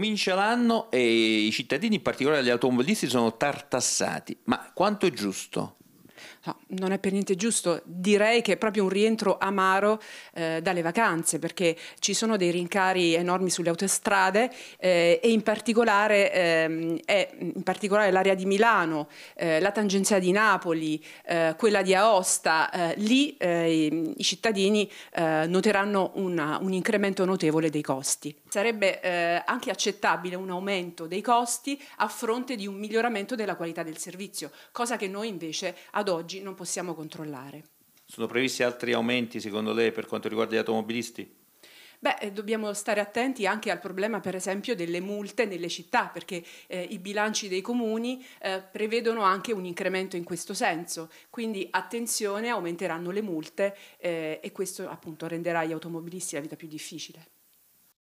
Comincia l'anno e i cittadini, in particolare gli automobilisti, sono tartassati. Ma quanto è giusto? No, non è per niente giusto, direi che è proprio un rientro amaro eh, dalle vacanze perché ci sono dei rincari enormi sulle autostrade eh, e in particolare, ehm, è, in particolare l'area di Milano, eh, la tangenziale di Napoli, eh, quella di Aosta, eh, lì eh, i, i, cittadini noteranno una, un incremento notevole dei costi. Sarebbe anche accettabile un aumento dei costi a fronte di un miglioramento della qualità del servizio, cosa che noi invece adottiamo oggi non possiamo controllare. Sono previsti altri aumenti secondo lei per quanto riguarda gli automobilisti? Beh, eh, dobbiamo stare attenti anche al problema, per esempio, delle multe nelle città, perché eh, i bilanci dei comuni eh, prevedono anche un incremento in questo senso. Quindi attenzione, aumenteranno le multe eh, e questo appunto renderà agli automobilisti la vita più difficile.